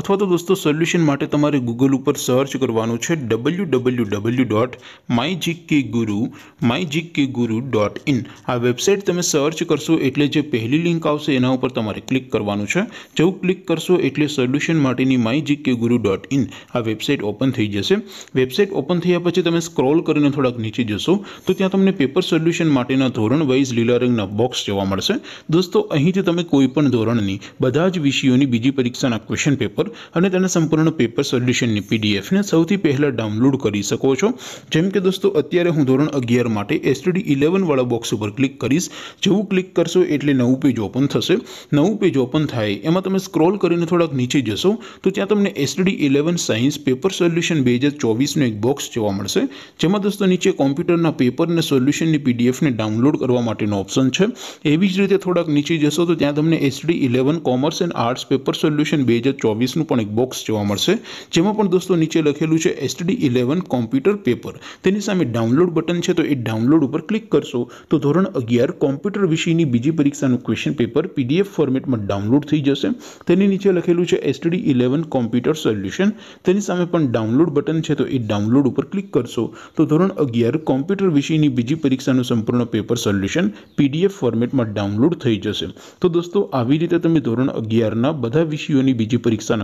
અથવા તો દોસ્તો સોલ્યુશન માટે તમારે Google ઉપર સર્ચ કરવાનું છે www.mygkguru mygkguru.in આ વેબસાઈટ તમે સર્ચ કરશો એટલે જે પહેલી લિંક આવશે એના ઉપર તમારે ક્લિક કરવાનું છે જેઉ ક્લિક કરશો એટલે સોલ્યુશન માટેની mygkguru.in આ વેબસાઈટ ઓપન થઈ જશે વેબસાઈટ ઓપન થઈયા પછી તમે સ્ક્રોલ કરીને થોડક નીચે જશો તો ત્યાં તમને પેપર સોલ્યુશન માટેનો ધોરણ વાઈઝ લિસ્ટિંગનો બોક્સ જોવા મળશે દોસ્તો અહીંથી તમે કોઈ પણ ધોરણની બધા જ વિષયોની બીજી પરીક્ષાના ક્વેશ્ચન પેપર પર અને તેના સંપૂર્ણ પેપર સોલ્યુશનની પીડીએફને સૌથી પહેલાં ડાઉનલોડ કરી શકો છો જેમ કે દોસ્તો અત્યારે હું ધોરણ અગિયાર માટે એસટીડી ઇલેવનવાળા બોક્સ ઉપર ક્લિક કરીશ જેવું ક્લિક કરશો એટલે નવું પેજ ઓપન થશે નવું પેજ ઓપન થાય એમાં તમે સ્ક્રોલ કરીને થોડાક નીચે જશો તો ત્યાં તમને STD eleven science paper solution બે હજાર ચોવીસનું એક બોક્સ જોવા મળશે જેમાં દોસ્તો નીચે કોમ્પ્યુટરના પેપર અને સોલ્યુશનની પીડીએફને ડાઉનલોડ કરવા માટેનો ઓપ્શન છે એવી જ રીતે થોડાક નીચે જશો તો ત્યાં તમને SD eleven commerce and arts paper solution બે હજાર ચોવીસ નું પણ એક બોક્સ જોવા મળશે જેમાં પણ દોસ્તો નીચે લખેલું છે STD 11 કમ્પ્યુટર પેપર તેની સામે ડાઉનલોડ બટન છે તો એ ડાઉનલોડ ઉપર ક્લિક કરશો તો ધોરણ 11 કમ્પ્યુટર વિષયની બીજી પરીક્ષાનું ક્વેશ્ચન પેપર PDF ફોર્મેટમાં ડાઉનલોડ થઈ જશે તેની નીચે લખેલું છે STD 11 કમ્પ્યુટર સોલ્યુશન તેની સામે પણ ડાઉનલોડ બટન છે તો એ ડાઉનલોડ ઉપર ક્લિક કરશો તો ધોરણ 11 કમ્પ્યુટર વિષયની બીજી પરીક્ષાનું સંપૂર્ણ પેપર સોલ્યુશન PDF ફોર્મેટમાં ડાઉનલોડ થઈ જશે તો દોસ્તો આવી રીતે તમે ધોરણ 11 ના બધા વિષયોની બીજી પરીક્ષા